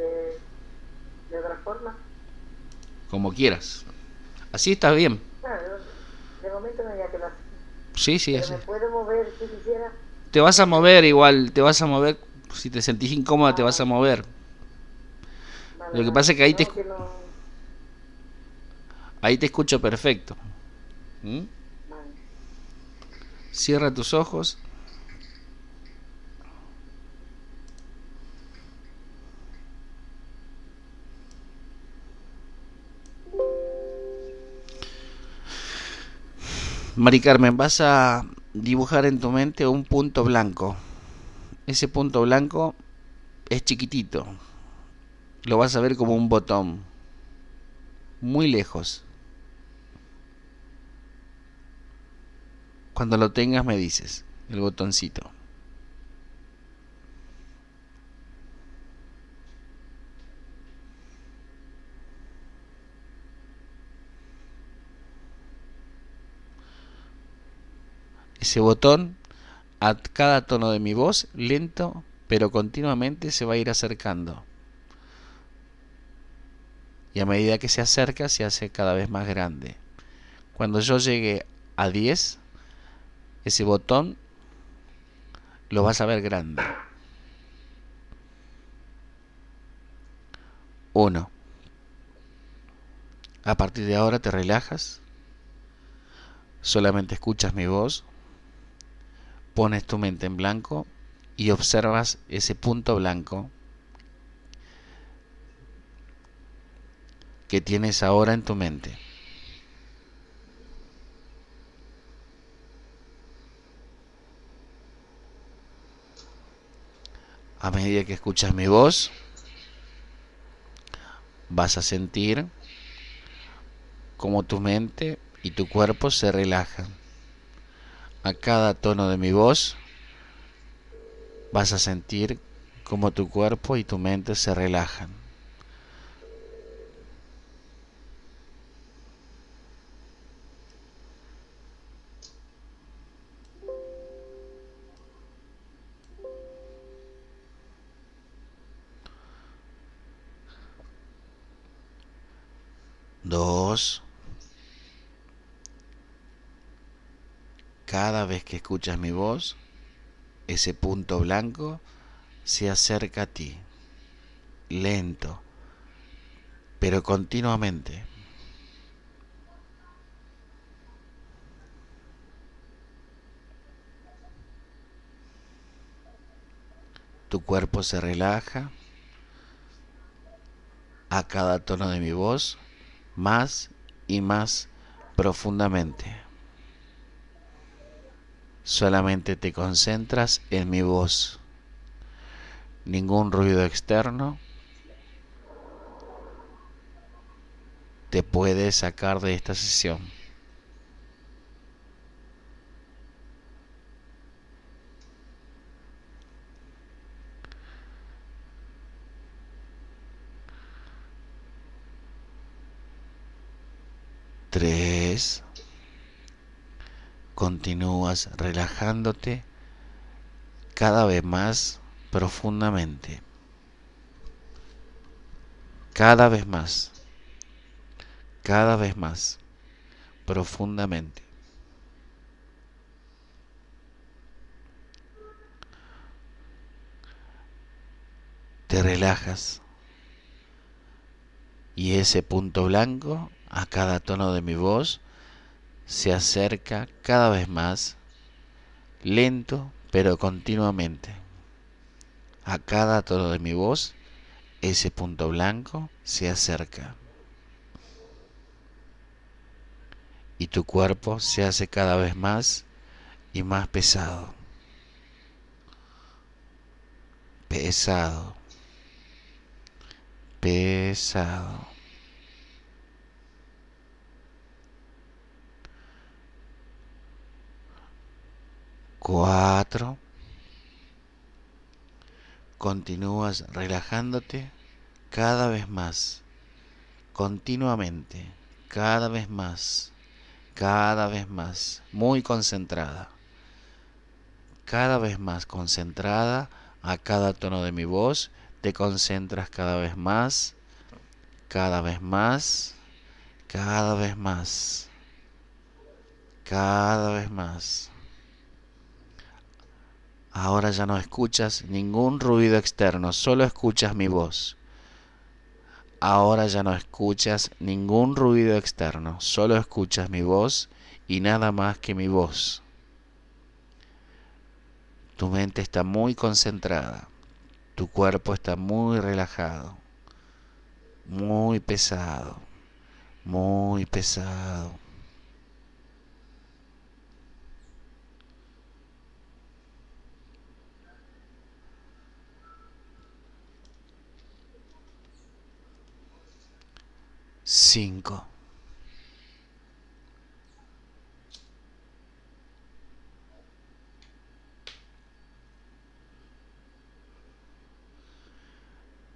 de, otra forma. Como quieras. Así estás bien. Ah, de momento Sí, sí, si Te vas a mover igual, te vas a mover. Si te sentís incómoda, te vas a mover. Lo que pasa es que ahí te. Ahí te escucho perfecto. ¿Mm? Cierra tus ojos. Mari Carmen, vas a dibujar en tu mente un punto blanco. Ese punto blanco es chiquitito. Lo vas a ver como un botón. Muy lejos. Cuando lo tengas me dices, el botoncito. ese botón a cada tono de mi voz, lento pero continuamente se va a ir acercando. Y a medida que se acerca, se hace cada vez más grande. Cuando yo llegue a 10, ese botón lo vas a ver grande. 1. A partir de ahora te relajas, solamente escuchas mi voz pones tu mente en blanco y observas ese punto blanco que tienes ahora en tu mente. A medida que escuchas mi voz, vas a sentir cómo tu mente y tu cuerpo se relajan a cada tono de mi voz, vas a sentir cómo tu cuerpo y tu mente se relajan. Dos. cada vez que escuchas mi voz, ese punto blanco se acerca a ti, lento, pero continuamente. Tu cuerpo se relaja a cada tono de mi voz más y más profundamente. Solamente te concentras en mi voz. Ningún ruido externo te puede sacar de esta sesión. Tres continúas relajándote cada vez más profundamente. Cada vez más. Cada vez más. Profundamente. Te relajas. Y ese punto blanco, a cada tono de mi voz, se acerca cada vez más, lento pero continuamente. A cada tono de mi voz, ese punto blanco se acerca. Y tu cuerpo se hace cada vez más y más pesado. Pesado. Pesado. Cuatro. Continúas relajándote cada vez más, continuamente, cada vez más, cada vez más, muy concentrada, cada vez más concentrada a cada tono de mi voz, te concentras cada vez más, cada vez más, cada vez más, cada vez más. Ahora ya no escuchas ningún ruido externo, solo escuchas mi voz. Ahora ya no escuchas ningún ruido externo, solo escuchas mi voz y nada más que mi voz. Tu mente está muy concentrada, tu cuerpo está muy relajado, muy pesado, muy pesado. 5.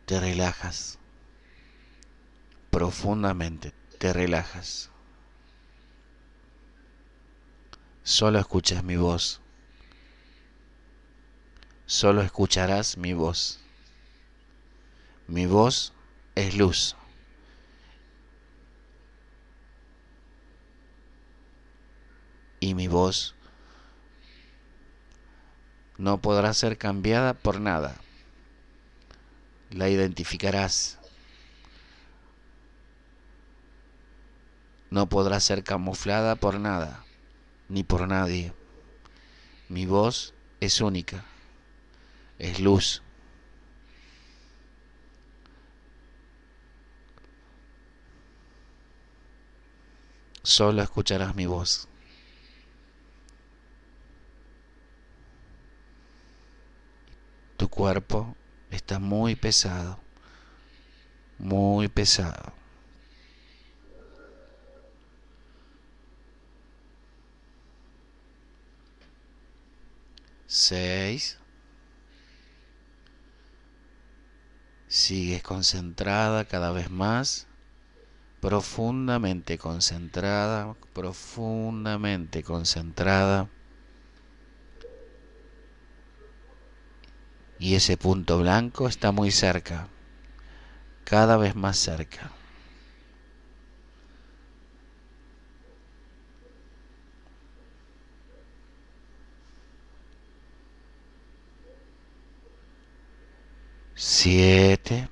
Te relajas. Profundamente te relajas. Solo escuchas mi voz. Solo escucharás mi voz. Mi voz es luz. y mi voz no podrá ser cambiada por nada. La identificarás. No podrá ser camuflada por nada, ni por nadie. Mi voz es única, es luz. Solo escucharás mi voz. Tu cuerpo está muy pesado, muy pesado. Seis. Sigues concentrada cada vez más, profundamente concentrada, profundamente concentrada. y ese punto blanco está muy cerca, cada vez más cerca. Siete.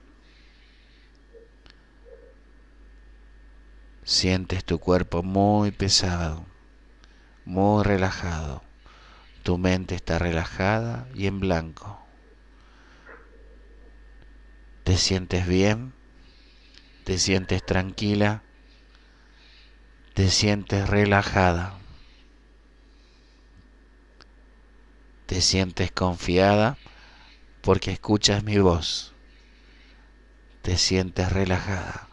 Sientes tu cuerpo muy pesado, muy relajado. Tu mente está relajada y en blanco. ¿Te sientes bien? ¿Te sientes tranquila? ¿Te sientes relajada? ¿Te sientes confiada? Porque escuchas mi voz. Te sientes relajada.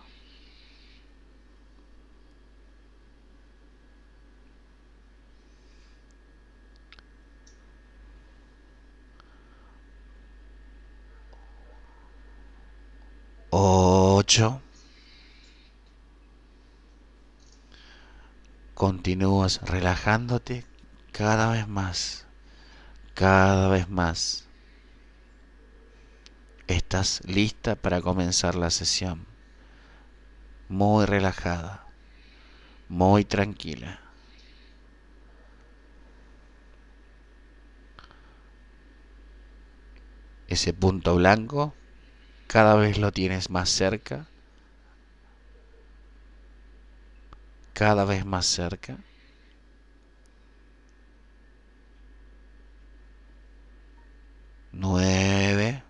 8. Continúas relajándote cada vez más, cada vez más. Estás lista para comenzar la sesión. Muy relajada, muy tranquila. Ese punto blanco cada vez lo tienes más cerca, cada vez más cerca. Nueve.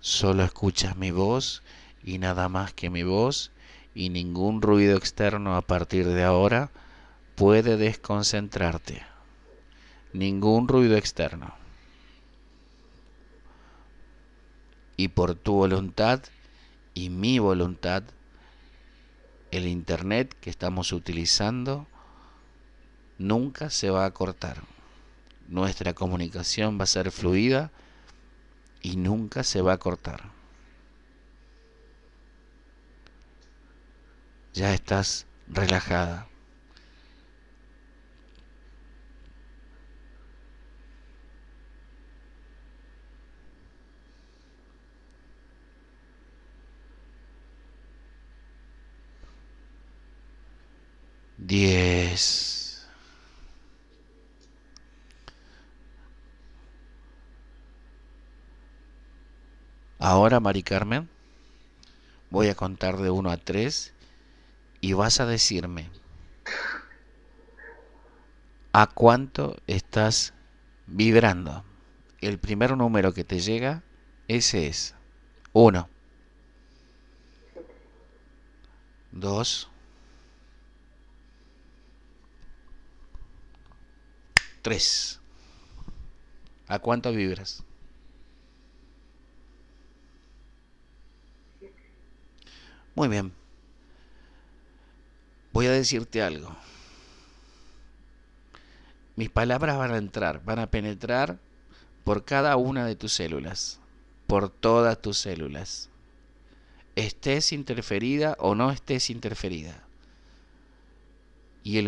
Solo escuchas mi voz y nada más que mi voz y ningún ruido externo a partir de ahora puede desconcentrarte. Ningún ruido externo. y por tu voluntad y mi voluntad, el Internet que estamos utilizando nunca se va a cortar. Nuestra comunicación va a ser fluida y nunca se va a cortar. Ya estás relajada. 10. Ahora, Mari Carmen, voy a contar de 1 a 3 y vas a decirme a cuánto estás vibrando. El primer número que te llega, ese es 1, 2, Tres. ¿A cuánto vibras? Muy bien. Voy a decirte algo. Mis palabras van a entrar, van a penetrar por cada una de tus células, por todas tus células, estés interferida o no estés interferida y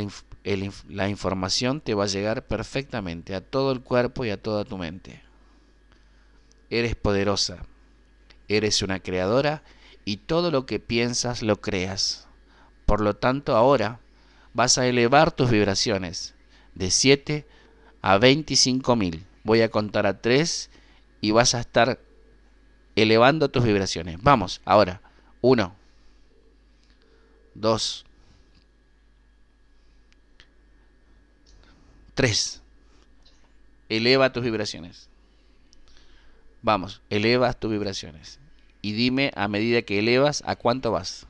la información te va a llegar perfectamente a todo el cuerpo y a toda tu mente. Eres poderosa, eres una creadora y todo lo que piensas lo creas. Por lo tanto, ahora vas a elevar tus vibraciones de 7 a 25.000 mil. Voy a contar a 3 y vas a estar elevando tus vibraciones. Vamos, ahora. 1, 2, Tres, eleva tus vibraciones. Vamos, eleva tus vibraciones. Y dime a medida que elevas, ¿a cuánto vas?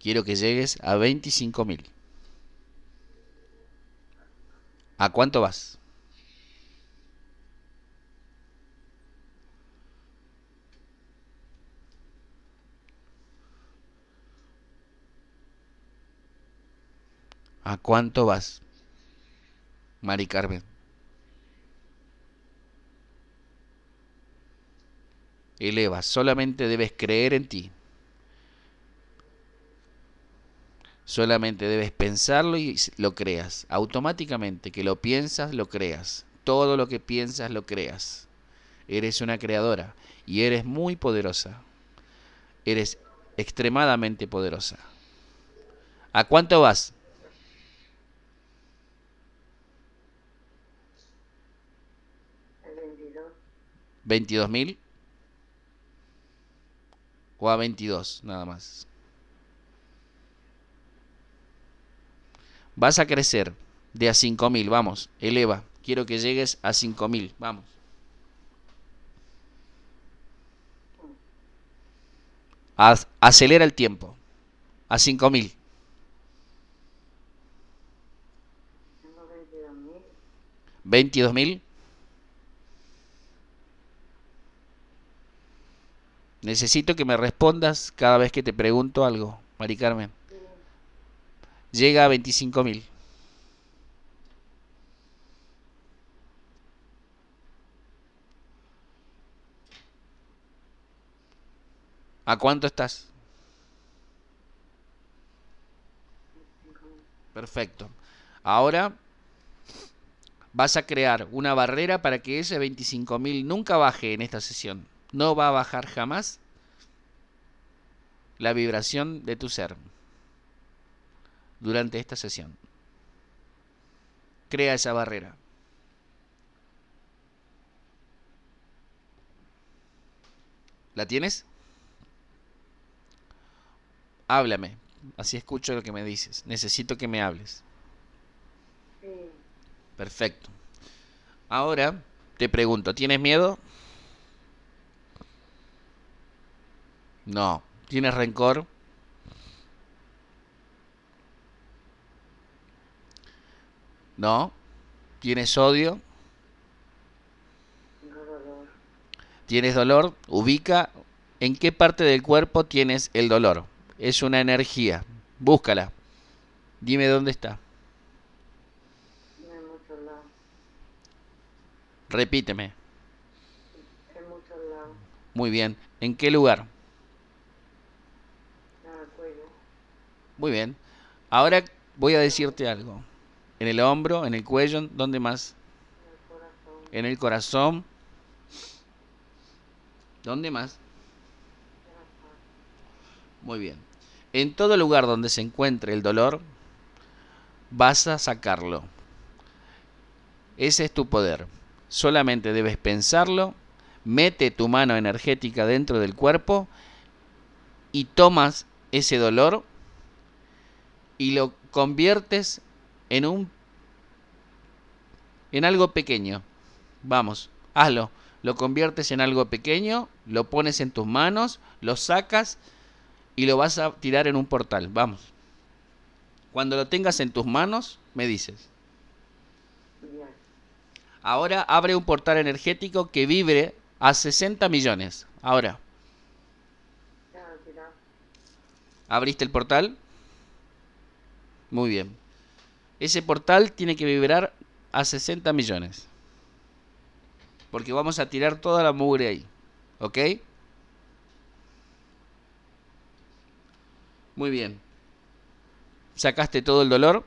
Quiero que llegues a 25.000. ¿A cuánto vas? ¿A cuánto vas? Mari Carmen. Eleva, solamente debes creer en ti. Solamente debes pensarlo y lo creas. Automáticamente, que lo piensas, lo creas. Todo lo que piensas, lo creas. Eres una creadora y eres muy poderosa. Eres extremadamente poderosa. ¿A cuánto vas? 22.000 o a 22 nada más. Vas a crecer de a 5.000, vamos, eleva. Quiero que llegues a 5.000, vamos. acelera el tiempo a 5.000. ¿22.000? Necesito que me respondas cada vez que te pregunto algo, Mari Carmen. Llega a 25 mil. ¿A cuánto estás? Perfecto. Ahora vas a crear una barrera para que ese 25.000 nunca baje en esta sesión no va a bajar jamás la vibración de tu ser durante esta sesión. Crea esa barrera. ¿La tienes? Háblame, así escucho lo que me dices. Necesito que me hables. Perfecto. Ahora te pregunto, ¿tienes miedo? No. ¿Tienes rencor? No. ¿Tienes odio? ¿Tienes dolor? Ubica en qué parte del cuerpo tienes el dolor. Es una energía. Búscala. Dime dónde está. En muchos lados. Repíteme. En muchos lados. Muy bien. ¿En qué lugar? Muy bien. Ahora voy a decirte algo. En el hombro, en el cuello, ¿dónde más? En el corazón. ¿Dónde más? Muy bien. En todo lugar donde se encuentre el dolor, vas a sacarlo. Ese es tu poder. Solamente debes pensarlo, mete tu mano energética dentro del cuerpo y tomas ese dolor y lo conviertes en un en algo pequeño. Vamos, hazlo. Lo conviertes en algo pequeño, lo pones en tus manos, lo sacas y lo vas a tirar en un portal. Vamos. Cuando lo tengas en tus manos, me dices. Ahora abre un portal energético que vibre a 60 millones. Ahora. Ah, ¿Abriste el portal? Muy bien. Ese portal tiene que vibrar a 60 millones. Porque vamos a tirar toda la mugre ahí. ¿Ok? Muy bien. ¿Sacaste todo el dolor?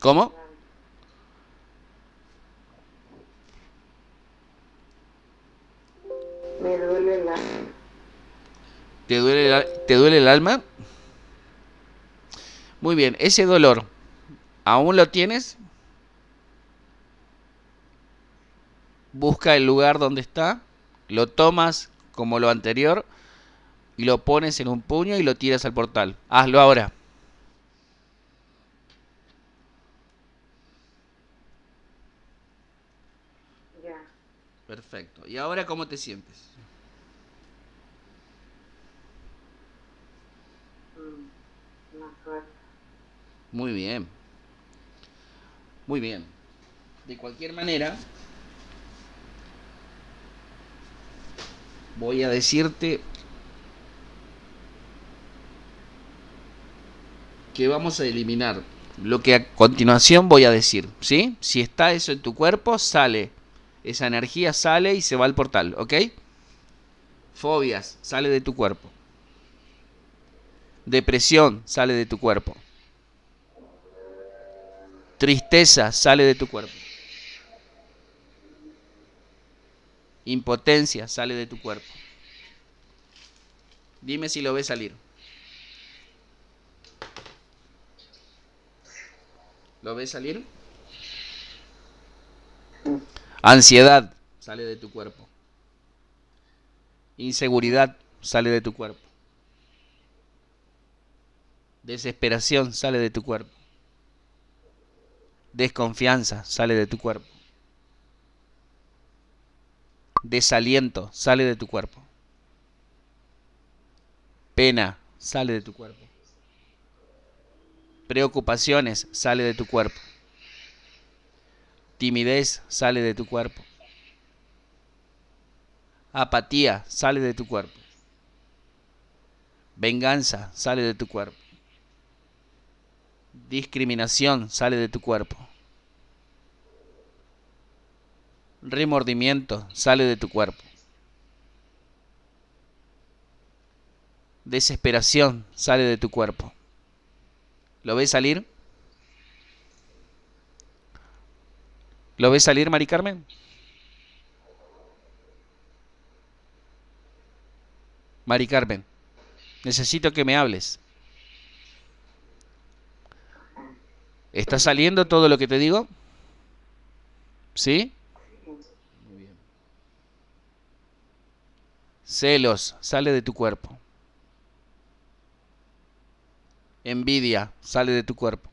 ¿Cómo? Me duele la... ¿Te duele, ¿Te duele el alma? Muy bien, ese dolor, ¿aún lo tienes? Busca el lugar donde está, lo tomas como lo anterior y lo pones en un puño y lo tiras al portal. Hazlo ahora. Perfecto. ¿Y ahora cómo te sientes? Muy bien. Muy bien. De cualquier manera, voy a decirte que vamos a eliminar lo que a continuación voy a decir, ¿sí? Si está eso en tu cuerpo, sale. Esa energía sale y se va al portal, ¿ok? Fobias, sale de tu cuerpo. Depresión, sale de tu cuerpo. Tristeza sale de tu cuerpo. Impotencia sale de tu cuerpo. Dime si lo ves salir. ¿Lo ves salir? Ansiedad sale de tu cuerpo. Inseguridad sale de tu cuerpo. Desesperación sale de tu cuerpo. Desconfianza sale de tu cuerpo. Desaliento sale de tu cuerpo. Pena sale de tu cuerpo. Preocupaciones sale de tu cuerpo. Timidez sale de tu cuerpo. Apatía sale de tu cuerpo. Venganza sale de tu cuerpo. Discriminación sale de tu cuerpo. Remordimiento sale de tu cuerpo. Desesperación sale de tu cuerpo. ¿Lo ves salir? ¿Lo ves salir, Mari Carmen? Mari Carmen, necesito que me hables. ¿Está saliendo todo lo que te digo? ¿Sí? Muy bien. Celos, sale de tu cuerpo. Envidia, sale de tu cuerpo.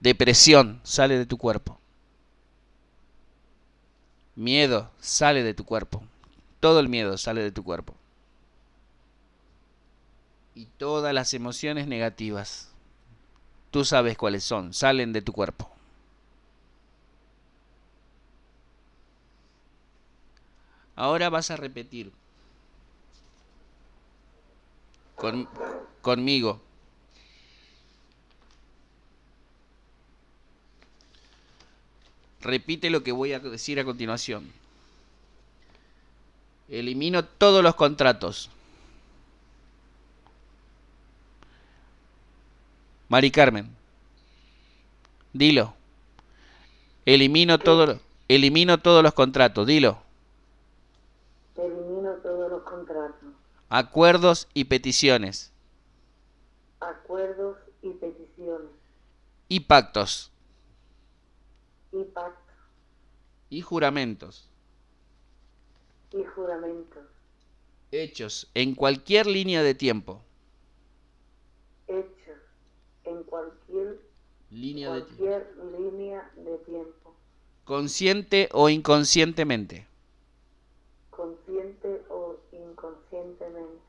Depresión, sale de tu cuerpo. Miedo, sale de tu cuerpo. Todo el miedo sale de tu cuerpo y todas las emociones negativas, tú sabes cuáles son, salen de tu cuerpo. Ahora vas a repetir conmigo. Repite lo que voy a decir a continuación. Elimino todos los contratos. Mari Carmen. Dilo. Elimino, elimino todos los contratos, dilo. Elimino todos los contratos. Acuerdos y peticiones. Acuerdos y peticiones. Y pactos. Y pactos. Y juramentos. Y juramentos. Hechos en cualquier línea de tiempo en cualquier línea, de, tiempo. línea de tiempo. Consciente o inconscientemente. Consciente o inconscientemente.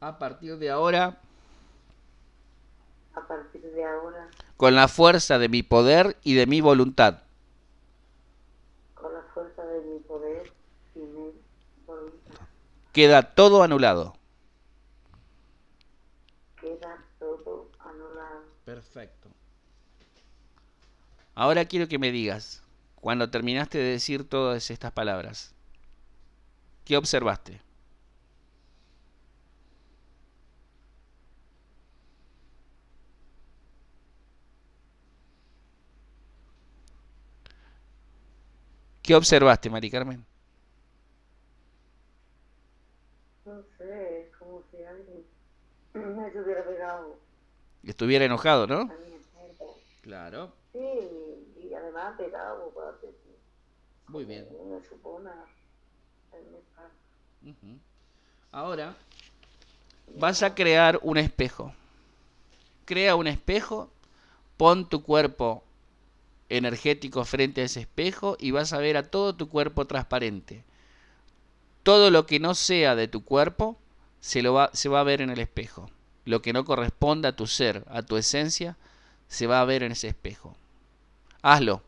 A partir de ahora. A partir de ahora. Con la fuerza de mi poder y de mi voluntad. Con la fuerza de mi poder y mi voluntad. Queda todo anulado. Perfecto. Ahora quiero que me digas, cuando terminaste de decir todas estas palabras, ¿qué observaste? ¿Qué observaste, Mari Carmen? No sé, es como si alguien me hubiera pegado estuviera enojado, ¿no? Claro. Sí, y además pegado, Muy bien. Ahora, vas a crear un espejo. Crea un espejo, pon tu cuerpo energético frente a ese espejo y vas a ver a todo tu cuerpo transparente. Todo lo que no sea de tu cuerpo se, lo va, se va a ver en el espejo lo que no corresponde a tu ser, a tu esencia, se va a ver en ese espejo. Hazlo.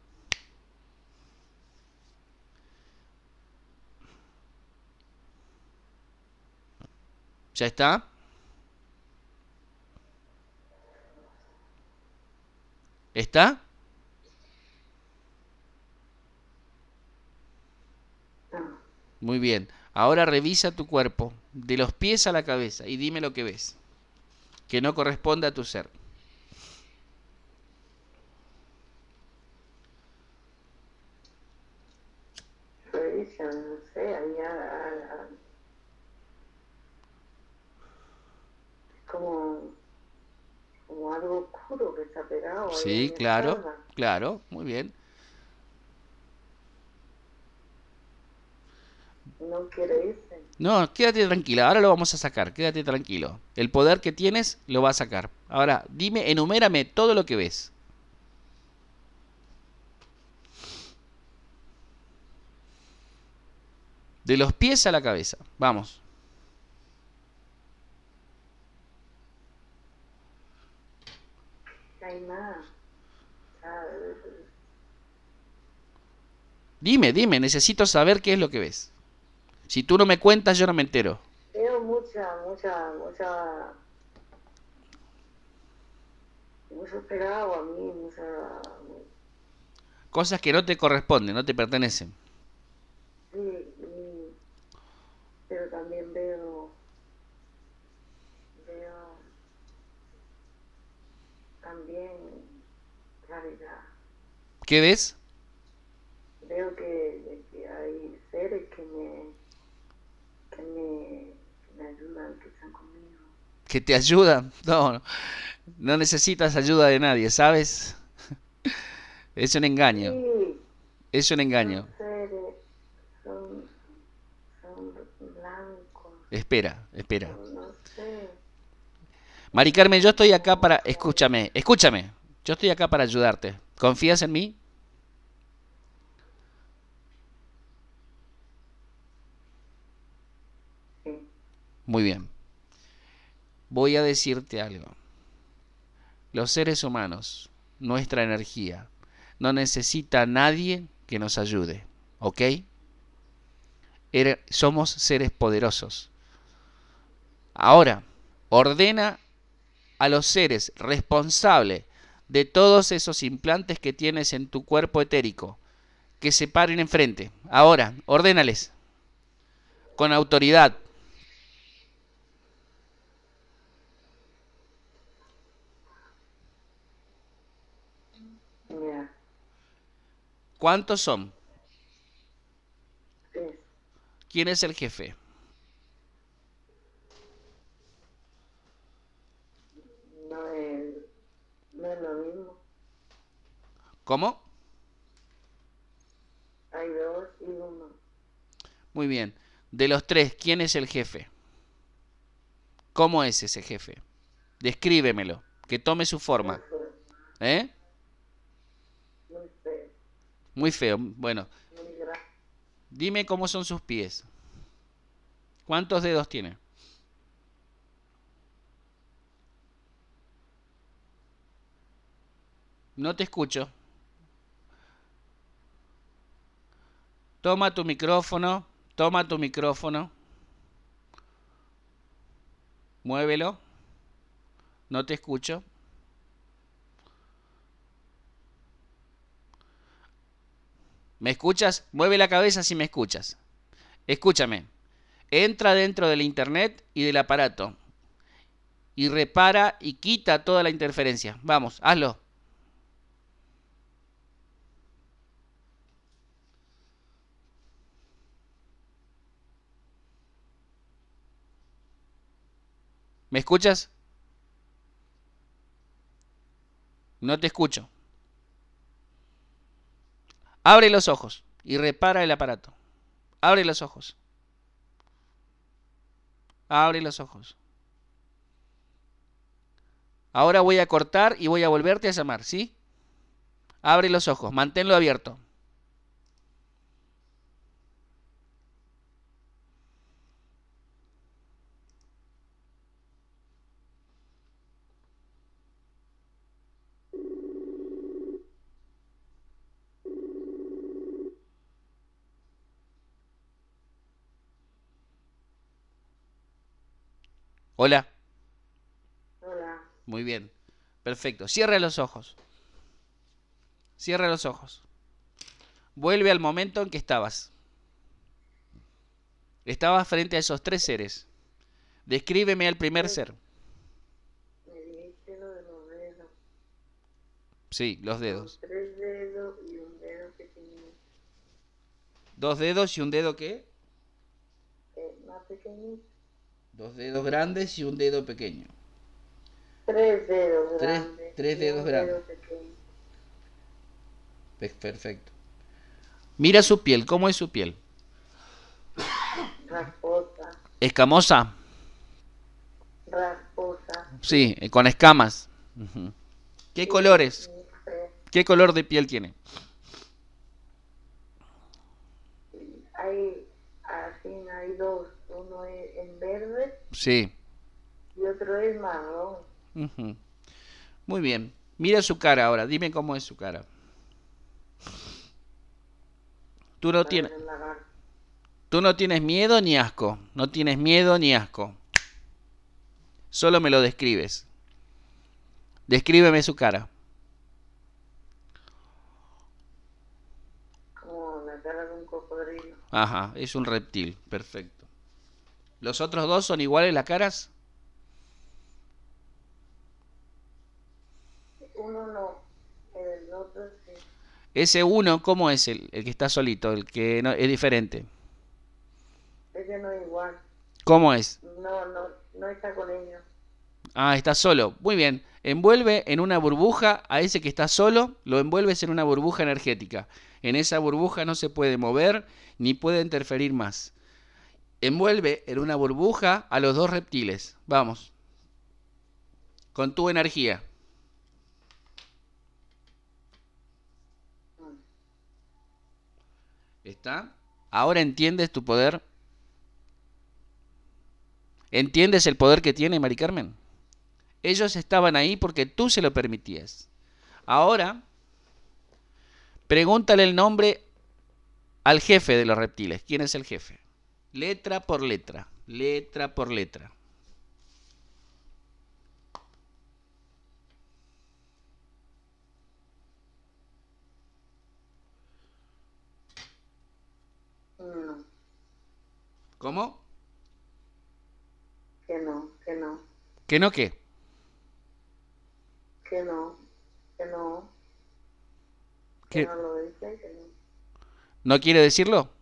¿Ya está? ¿Está? Muy bien. Ahora revisa tu cuerpo, de los pies a la cabeza, y dime lo que ves que no corresponde a tu ser. Como, como algo oscuro que está pegado. Sí, claro, claro, muy bien. No No, quédate tranquila, ahora lo vamos a sacar, quédate tranquilo. El poder que tienes lo va a sacar. Ahora, dime, enumérame todo lo que ves. De los pies a la cabeza, vamos. Dime, dime, necesito saber qué es lo que ves. Si tú no me cuentas, yo no me entero. Veo mucha, mucha, mucha. Mucho esperado a mí, mucha. Cosas que no te corresponden, no te pertenecen. Sí, y... pero también veo. Veo. También. claridad. ¿Qué ves? Veo que que te ayuda No, no necesitas ayuda de nadie, ¿sabes? Es un engaño. Es un engaño. Espera, espera. Mari Carmen, yo estoy acá para... Escúchame, escúchame. Yo estoy acá para ayudarte. ¿Confías en mí? Muy bien voy a decirte algo. Los seres humanos, nuestra energía, no necesita a nadie que nos ayude, ¿ok? somos seres poderosos. Ahora, ordena a los seres responsables de todos esos implantes que tienes en tu cuerpo etérico, que se paren enfrente. Ahora, ordénales. Con autoridad, ¿Cuántos son? Tres. ¿Quién es el jefe? No es, no es lo mismo. ¿Cómo? Hay dos y uno. Muy bien. De los tres, ¿quién es el jefe? ¿Cómo es ese jefe? Descríbemelo, que tome su forma. ¿Eh? Muy feo. Bueno. Dime cómo son sus pies. ¿Cuántos dedos tiene? No te escucho. Toma tu micrófono, toma tu micrófono. Muévelo. No te escucho. ¿Me escuchas? Mueve la cabeza si me escuchas. Escúchame. Entra dentro del internet y del aparato. Y repara y quita toda la interferencia. Vamos, hazlo. ¿Me escuchas? No te escucho. Abre los ojos y repara el aparato. Abre los ojos. Abre los ojos. Ahora voy a cortar y voy a volverte a llamar, ¿sí? Abre los ojos, manténlo abierto. Hola. Hola. Muy bien. Perfecto. Cierra los ojos. Cierra los ojos. Vuelve al momento en que estabas. Estabas frente a esos tres seres. Descríbeme al primer ser. Me de los dedos. Sí, los dedos. tres dedos y un dedo pequeñito. ¿Dos dedos y un dedo qué? Eh, más pequeñito. Dos dedos grandes y un dedo pequeño. Tres dedos grandes. Tres dedos grandes. Perfecto. Mira su piel, ¿cómo es su piel? Rasposa. ¿Escamosa? Rasposa. Sí, eh, con escamas. ¿Qué colores? ¿Qué color de piel tiene? Hay Sí. Y otro es Muy bien. Mira su cara ahora. Dime cómo es su cara. Tú no tienes... Tú no tienes miedo ni asco. No tienes miedo ni asco. Solo me lo describes. Descríbeme su cara. Como la cara de un cocodrilo. Ajá, es un reptil, perfecto. ¿Los otros dos son iguales las caras? Uno no, el otro sí. Ese uno, ¿cómo es el, que está solito, el que no, es diferente? Ese no es igual. ¿Cómo es? No, no, no está con ellos. Ah, está solo. Muy bien. Envuelve en una burbuja a ese que está solo, lo envuelves en una burbuja energética. En esa burbuja no se puede mover ni puede interferir más. Envuelve en una burbuja a los dos reptiles. Vamos. Con tu energía. ¿Está? Ahora entiendes tu poder. ¿Entiendes el poder que tiene Mari Carmen? Ellos estaban ahí porque tú se lo permitías. Ahora, pregúntale el nombre al jefe de los reptiles. ¿Quién es el jefe? letra por letra, letra por letra. No. ¿Cómo? Que no, que no. ¿Que no qué? Que no, que no. Que, ¿Que no lo dice, que no. ¿No quiere decirlo?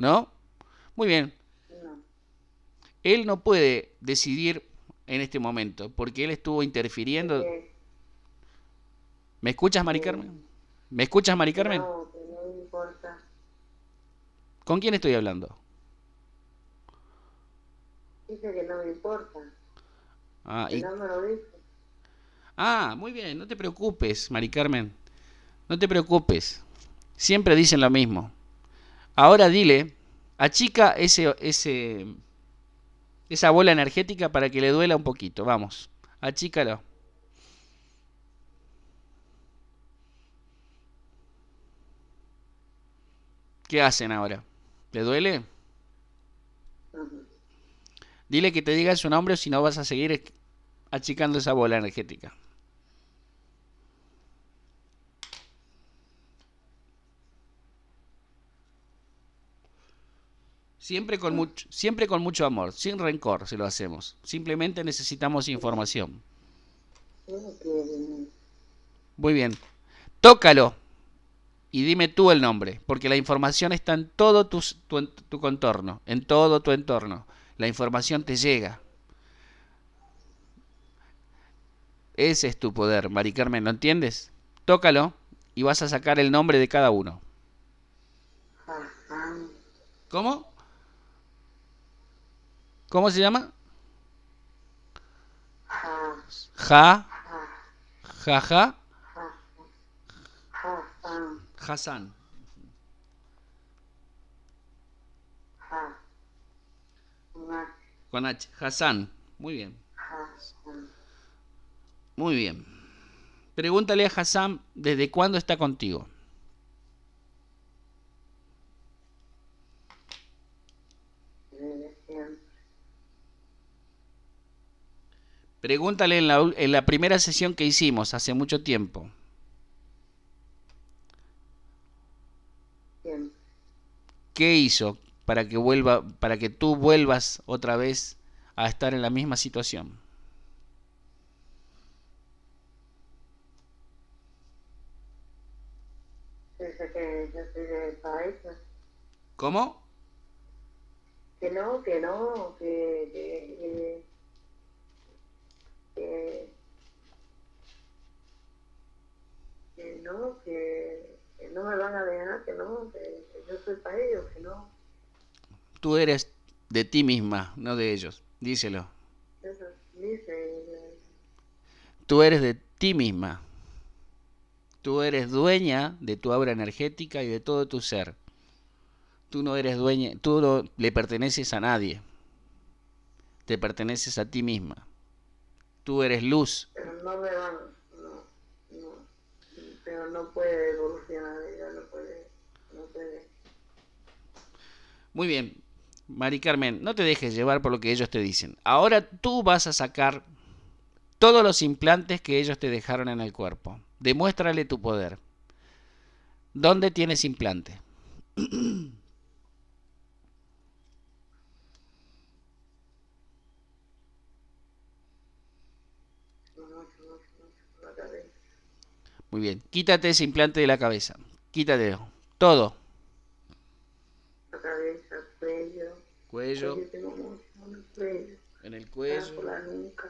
¿No? Muy bien. Él no puede decidir en este momento, porque él estuvo interfiriendo. ¿Me escuchas, Mari Carmen? ¿Me escuchas, Mari Carmen? No, no me importa. ¿Con quién estoy hablando? Dice que no me importa. Ah, no lo Ah, muy bien, no te preocupes, Mari Carmen. No te preocupes. Siempre dicen lo mismo. Ahora dile, achica ese, ese, esa bola energética para que le duela un poquito. Vamos, achícalo. ¿Qué hacen ahora? ¿Le duele? Dile que te diga su nombre si no vas a seguir achicando esa bola energética. Siempre con, siempre con mucho amor, sin rencor se lo hacemos. Simplemente necesitamos información. Muy bien. Tócalo y dime tú el nombre, porque la información está en todo tu, contorno, en todo tu entorno. La información te llega. Ese es tu poder, Mari Carmen, ¿lo entiendes? Tócalo y vas a sacar el nombre de cada uno. ¿Cómo? ¿Cómo se llama? Ja. ja Hassan. Con H. Hassan. Muy bien. Muy bien. Pregúntale a Hassan desde cuándo está contigo. Pregúntale en la, en la primera sesión que hicimos hace mucho tiempo. ¿Qué hizo para que vuelva, para que tú vuelvas otra vez a estar en la misma situación? ¿Cómo? Que no, que no, que que, no me van a dejar, que no, yo soy para ellos, que no. Tú eres de ti misma, no de ellos. Díselo. Eh, tú eres de ti misma. Tú eres dueña de tu aura energética y de todo tu ser. Tú no eres dueña, tú no le perteneces a nadie. Te perteneces a ti misma. Tú eres luz. no me van pero no puede evolucionar, no puede, no puede. Muy bien, Mari Carmen, no te dejes llevar por lo que ellos te dicen. Ahora tú vas a sacar todos los implantes que ellos te dejaron en el cuerpo. Demuéstrale tu poder. ¿Dónde tienes implante? Muy bien, quítate ese implante de la cabeza. Quítatelo. Todo. La cabeza, cuello. Cuello. en el cuello. Ah,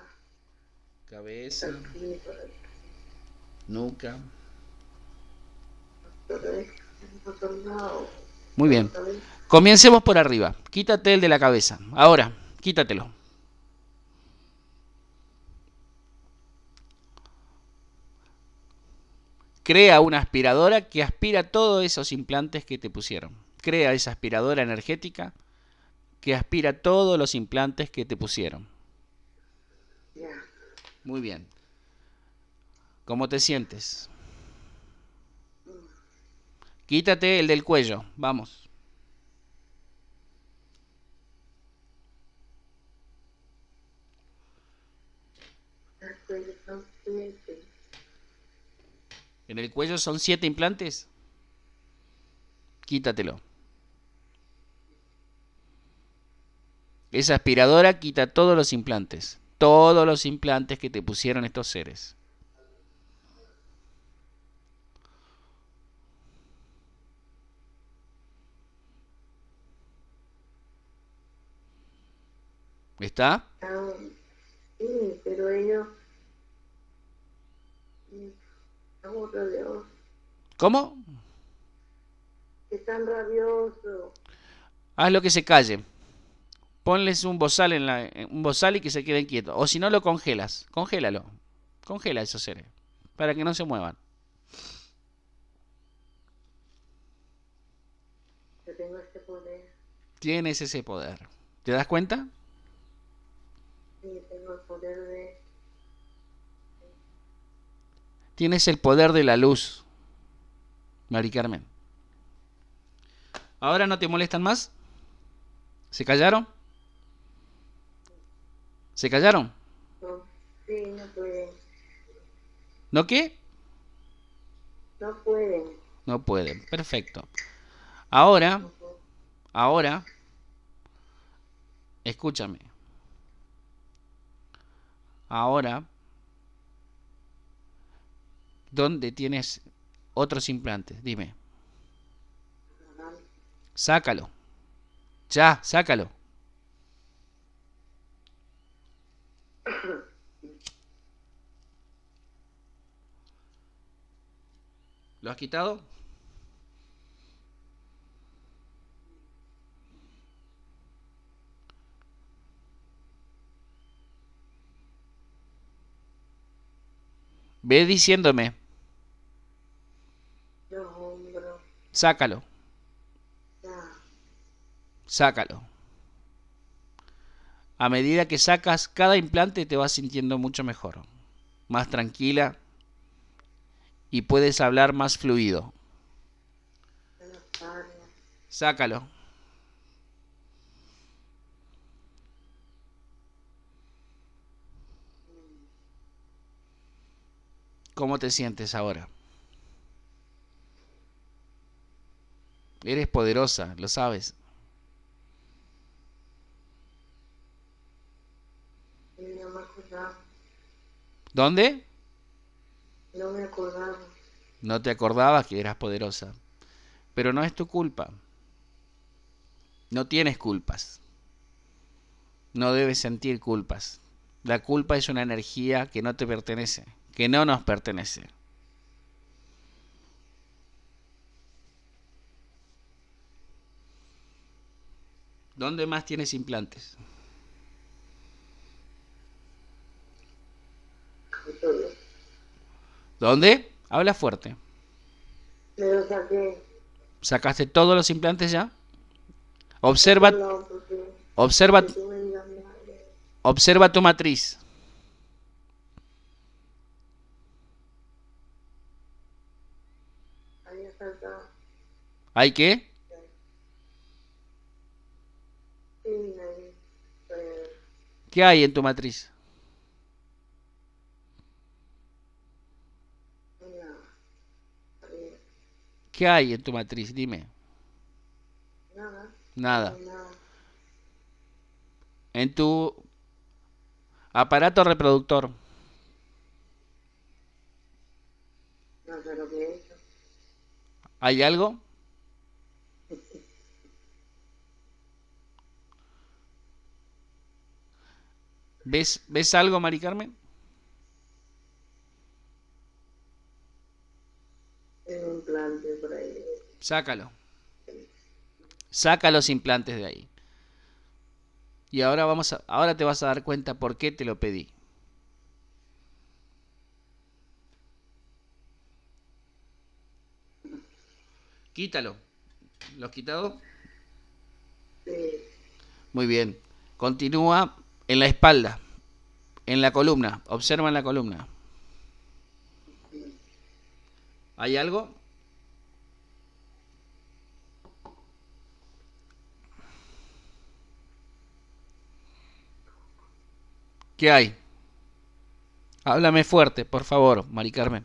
cabeza. nuca. Muy bien. Comencemos por arriba. Quítate el de la cabeza. Ahora, quítatelo. crea una aspiradora que aspira todos esos implantes que te pusieron. Crea esa aspiradora energética que aspira todos los implantes que te pusieron. Muy bien. ¿Cómo te sientes? Quítate el del cuello, vamos. En el cuello son siete implantes. Quítatelo. Esa aspiradora quita todos los implantes. Todos los implantes que te pusieron estos seres. ¿Está? Ah, sí, pero ellos ¿Cómo? Que están rabiosos. Haz lo que se calle. Ponles un bozal, en la, un bozal y que se queden quietos. O si no, lo congelas. Congélalo. Congela esos seres. Para que no se muevan. Yo tengo ese poder. Tienes ese poder. ¿Te das cuenta? Sí, tengo el poder de Tienes el poder de la luz, Mari Carmen. ¿Ahora no te molestan más? ¿Se callaron? ¿Se callaron? No, sí, no pueden. ¿No qué? No pueden. No pueden, perfecto. Ahora, ahora, escúchame. Ahora, donde tienes otros implantes. Dime. Sácalo. Ya, sácalo. ¿Lo has quitado? Ve diciéndome. Sácalo. Sácalo. A medida que sacas cada implante te vas sintiendo mucho mejor, más tranquila y puedes hablar más fluido. Sácalo. ¿Cómo te sientes ahora? Eres poderosa, lo sabes. ¿Dónde? No me acordaba. No te acordabas que eras poderosa. Pero no es tu culpa. No tienes culpas. No debes sentir culpas. La culpa es una energía que no te pertenece, que no nos pertenece. ¿Dónde más tienes implantes? ¿Dónde? Habla fuerte. ¿Sacaste todos los implantes ya? Observa. observa. observa tu matriz. ¿Hay qué? ¿Qué hay en tu matriz? ¿Qué hay en tu matriz? Dime. Nada. Nada. En tu aparato reproductor. ¿Hay algo? ¿Ves, ¿Ves algo, Mari Carmen? implante por ahí. Sácalo. Saca los implantes de ahí. Y ahora vamos a, ahora te vas a dar cuenta por qué te lo pedí. Quítalo. ¿Lo has quitado? Sí. Muy bien. Continúa en la espalda, en la columna. Observa en la columna. ¿Hay algo? ¿Qué hay? Háblame fuerte, por favor, Mari Carmen.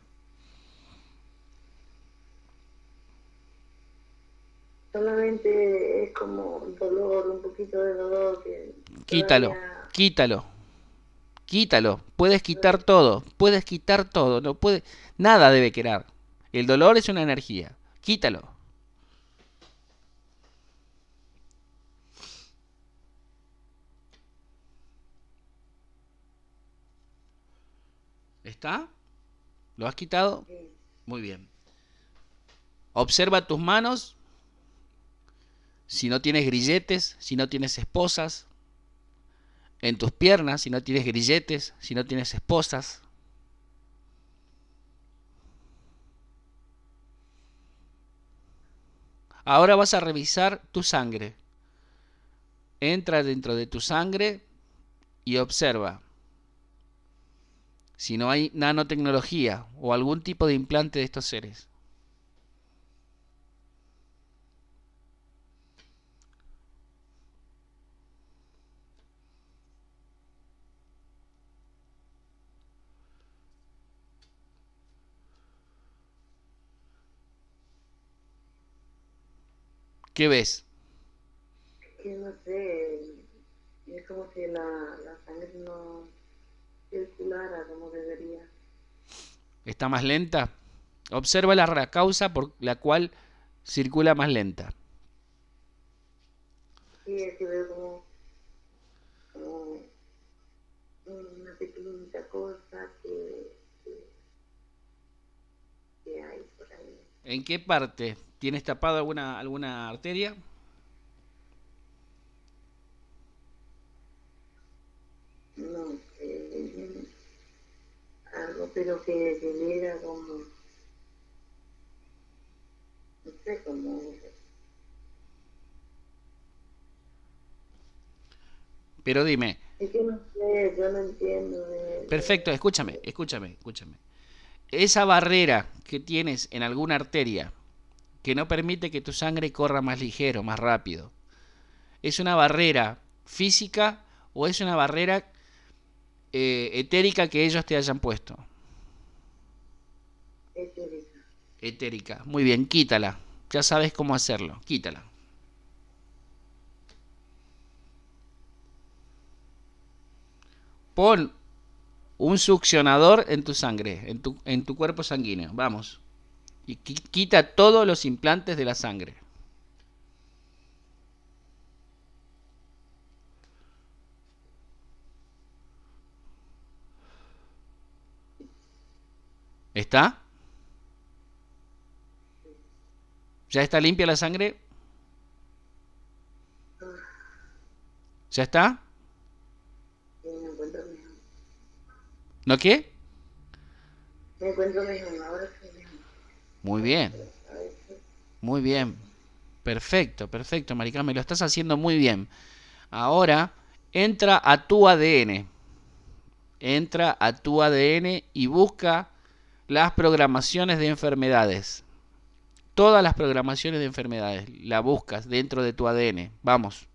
Solamente es como dolor, un poquito de dolor. Quítalo. Quítalo. Quítalo. Puedes quitar todo. Puedes quitar todo. No puede, nada debe quedar. El dolor es una energía. Quítalo. ¿Está? ¿Lo has quitado? Muy bien. Observa tus manos. Si no tienes grilletes, si no tienes esposas, en tus piernas, si no tienes grilletes, si no tienes esposas. Ahora vas a revisar tu sangre. Entra dentro de tu sangre y observa si no hay nanotecnología o algún tipo de implante de estos seres. ¿Qué ves? Que no sé, es como que la, sangre no circulara como debería. ¿Está más lenta? Observa la causa por la cual circula más lenta. Sí, es que veo como, una pequeña cosa que, que, que hay por ahí. ¿En qué parte? ¿Tienes tapado alguna, alguna arteria? No, eh, algo pero que genera como, no sé, cómo. Pero dime. Es que no sé, yo no entiendo. Perfecto, escúchame, escúchame, escúchame. Esa barrera que tienes en alguna arteria, que no permite que tu sangre corra más ligero, más rápido. ¿Es una barrera física o es una barrera eh, etérica que ellos te hayan puesto? Etérica. Etérica. Muy bien, quítala. Ya sabes cómo hacerlo. Quítala. Pon un succionador en tu sangre, en tu cuerpo sanguíneo. Vamos y quita todos los implantes de la sangre. ¿Está? ¿Ya está limpia la sangre? ¿Ya está? ¿No qué? encuentro muy bien. Muy bien. Perfecto, perfecto, me Lo estás haciendo muy bien. Ahora, entra a tu ADN. Entra a tu ADN y busca las programaciones de enfermedades. Todas las programaciones de enfermedades. La buscas dentro de tu ADN. Vamos.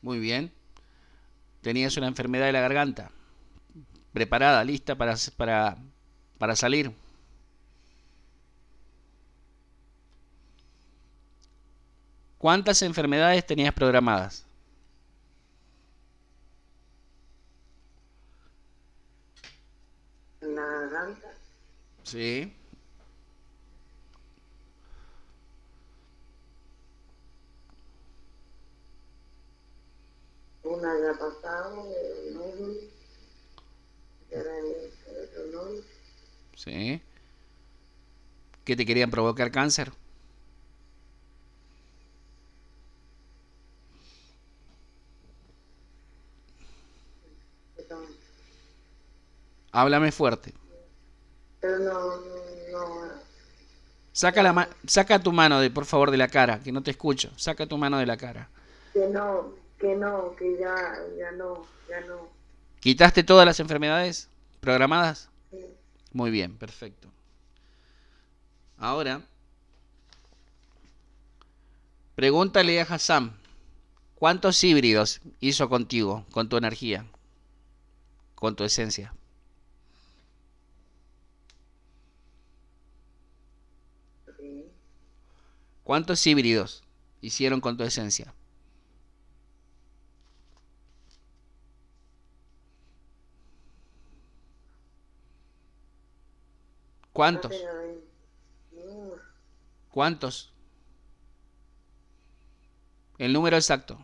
Muy bien tenías una enfermedad de la garganta, preparada, lista para, para, salir. ¿Cuántas enfermedades tenías programadas? La garganta. Sí. un año pasado, Sí. ¿Qué te querían provocar cáncer? Háblame fuerte. Pero no, no. Saca, la ma saca tu mano, de, por favor, de la cara, que no te escucho. Saca tu mano de la cara. Que no, que no, que ya, ya no, ya no. ¿Quitaste todas las enfermedades programadas? Sí. Muy bien, perfecto. Ahora, pregúntale a Hassan, ¿cuántos híbridos hizo contigo, con tu energía, con tu esencia? ¿Cuántos híbridos hicieron con tu esencia? ¿Cuántos? ¿Cuántos? El número exacto.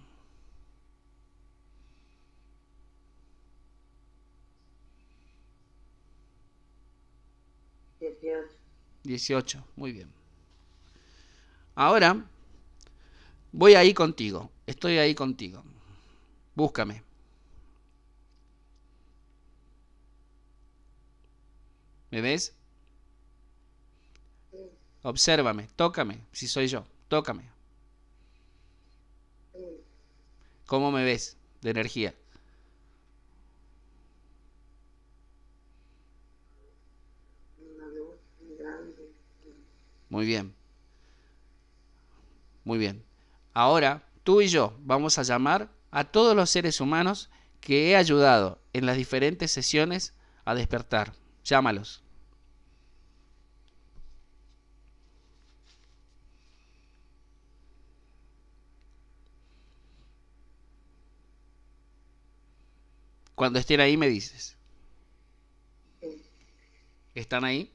Dieciocho. muy bien. Ahora, voy ahí contigo, estoy ahí contigo. Búscame. ¿Me ves? Obsérvame, tócame, si soy yo, tócame. ¿Cómo me ves de energía? Muy bien. Muy bien. Ahora, tú y yo vamos a llamar a todos los seres humanos que he ayudado en las diferentes sesiones a despertar. Llámalos. Cuando estén ahí me dices. ¿Están ahí?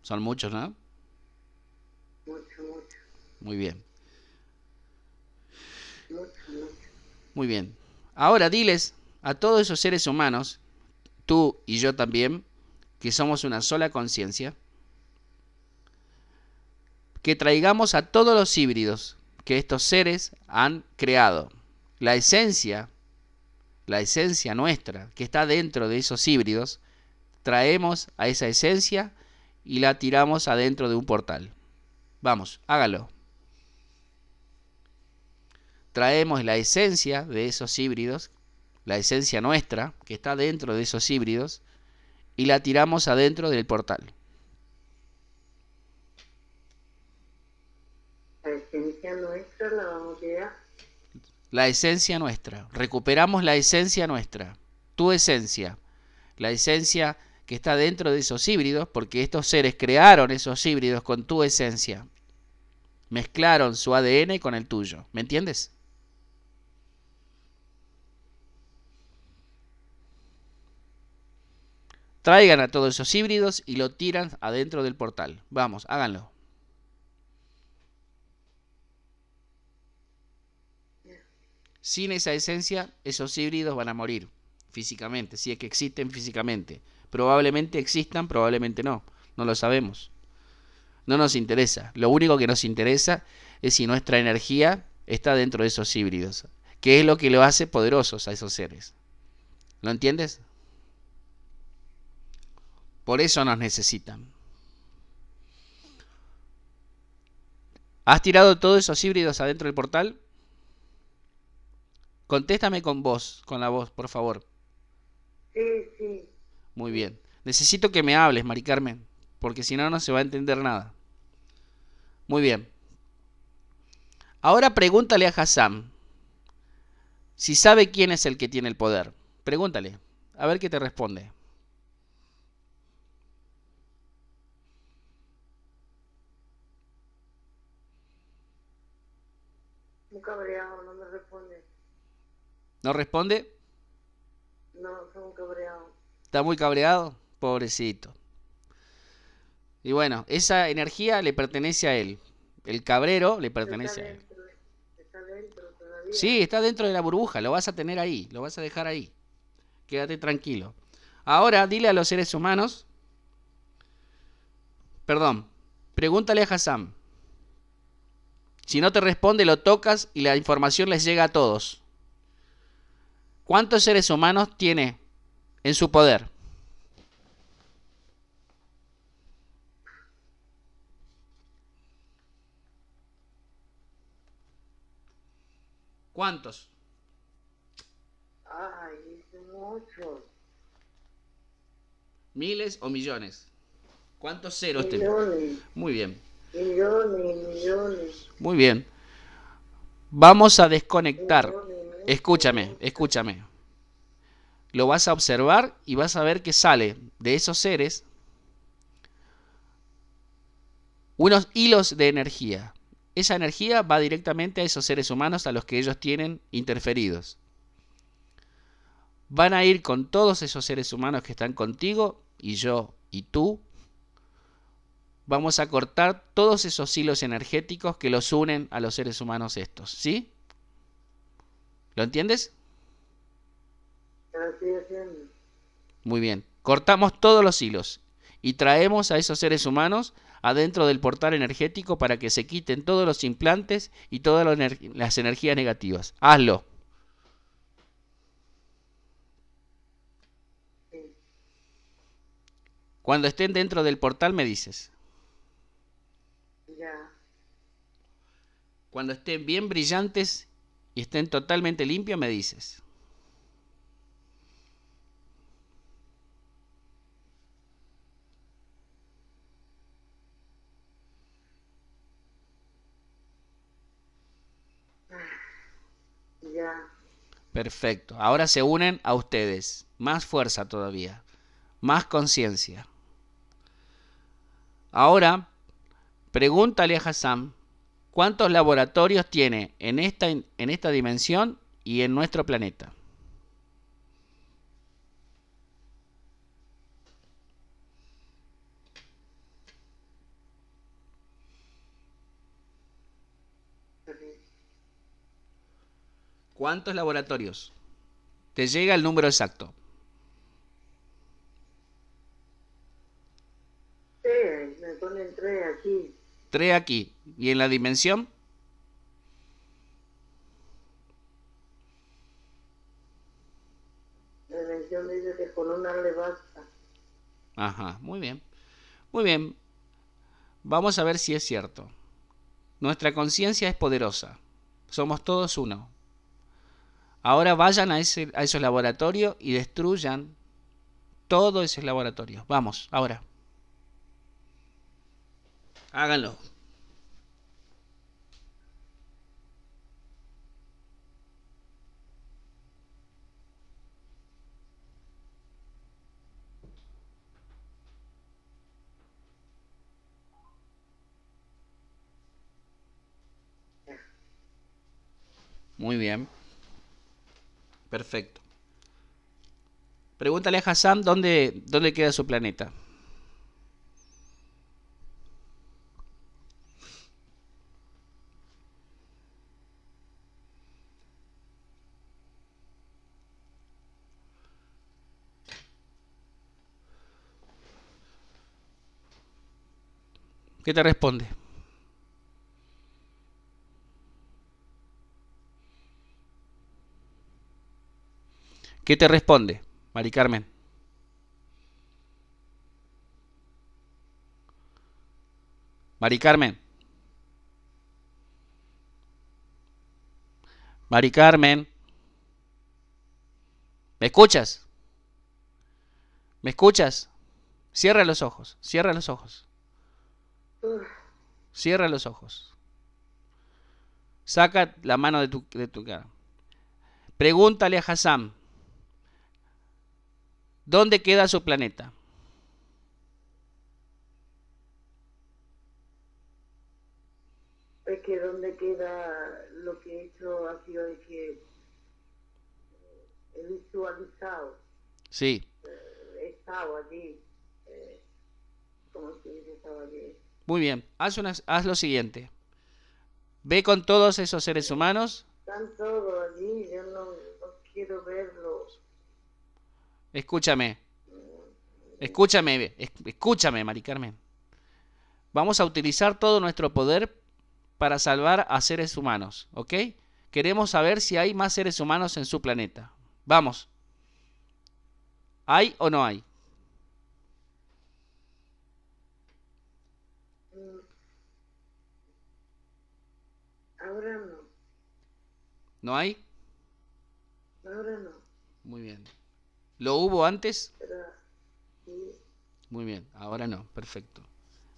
Son muchos, ¿no? Muy bien. Muy bien. Ahora diles a todos esos seres humanos, tú y yo también, que somos una sola conciencia, que traigamos a todos los híbridos que estos seres han creado. La esencia, la esencia nuestra, que está dentro de esos híbridos, traemos a esa esencia y la tiramos adentro de un portal. Vamos, hágalo. Traemos la esencia de esos híbridos, la esencia nuestra, que está dentro de esos híbridos, y la tiramos adentro del portal. la esencia nuestra, recuperamos la esencia nuestra, tu esencia, la esencia que está dentro de esos híbridos, porque estos seres crearon esos híbridos con tu esencia, mezclaron su ADN con el tuyo, ¿me entiendes? Traigan a todos esos híbridos y lo tiran adentro del portal. Vamos, háganlo. Sin esa esencia, esos híbridos van a morir físicamente, si es que existen físicamente. Probablemente existan, probablemente no. No lo sabemos. No nos interesa. Lo único que nos interesa es si nuestra energía está dentro de esos híbridos, que es lo que lo hace poderosos a esos seres. ¿Lo entiendes? Por eso nos necesitan. ¿Has tirado todos esos híbridos adentro del portal? Contéstame con voz, con la voz, por favor. Sí, sí. Muy bien. Necesito que me hables, Mari Carmen, porque si no, no se va a entender nada. Muy bien. Ahora pregúntale a Hassan si sabe quién es el que tiene el poder. Pregúntale, a ver qué te responde. ¿No responde? No, está muy cabreado. ¿Está muy cabreado? Pobrecito. Y bueno, esa energía le pertenece a él. El cabrero le pertenece a él. está dentro todavía. Sí, está dentro de la burbuja, lo vas a tener ahí, lo vas a dejar ahí. Quédate tranquilo. Ahora dile a los seres humanos, perdón, pregúntale a Hassan. Si no te responde, lo tocas y la información les llega a todos. ¿Cuántos seres humanos tiene en su poder? ¿Cuántos? Ay, muchos. ¿Miles o millones? ¿Cuántos ceros millones. Muy bien. Millones, millones. Muy bien. Vamos a desconectar. Escúchame, escúchame. Lo vas a observar y vas a ver que sale de esos seres unos hilos de energía. Esa energía va directamente a esos seres humanos a los que ellos tienen interferidos. Van a ir con todos esos seres humanos que están contigo y yo y tú. Vamos a cortar todos esos hilos energéticos que los unen a los seres humanos estos, ¿sí? ¿Lo entiendes? Muy bien. Cortamos todos los hilos y traemos a esos seres humanos adentro del portal energético para que se quiten todos los implantes y todas las energías negativas. Hazlo. Cuando estén dentro del portal me dices. Ya. Cuando estén bien brillantes y estén totalmente limpios, me dices. Ya. Perfecto. Ahora se unen a ustedes. Más fuerza todavía. Más conciencia. Ahora, pregúntale a Hassan ¿Cuántos laboratorios tiene en esta, en esta dimensión y en nuestro planeta? ¿Cuántos laboratorios? Te llega el número exacto. Sí, eh, me ponen tres aquí. Tres aquí y en la dimensión. La dimensión dice que con una Ajá, muy bien. Muy bien. Vamos a ver si es cierto. Nuestra conciencia es poderosa. Somos todos uno. Ahora vayan a, ese, a esos laboratorios y destruyan todos esos laboratorios. Vamos, ahora. Háganlo. Muy bien. Perfecto. Pregúntale a Hassan dónde, dónde queda su planeta. ¿Qué te responde? ¿Qué te responde, Mari Carmen? Mari Carmen. Mari Carmen. ¿Me escuchas? ¿Me escuchas? Cierra los ojos, cierra los ojos. Cierra los ojos. Saca la mano de tu, de tu cara. Pregúntale a Hassan. ¿Dónde queda su planeta? Es que dónde queda lo que he hecho ha sido de que eh, he visualizado. Sí. Eh, he estado allí. Eh, como si hubiese estado allí. Muy bien, haz, haz lo siguiente. Ve con todos esos seres humanos. Están todos allí, yo no, no quiero ver Escúchame. Escúchame, escúchame, Mari Carmen. Vamos a utilizar todo nuestro poder para salvar a seres humanos, ¿ok? Queremos saber si hay más seres humanos en su planeta. Vamos. ¿Hay o no hay? Mm, ahora no. ¿No hay? Ahora no. Muy bien. ¿Lo hubo antes? Muy bien, ahora no, perfecto.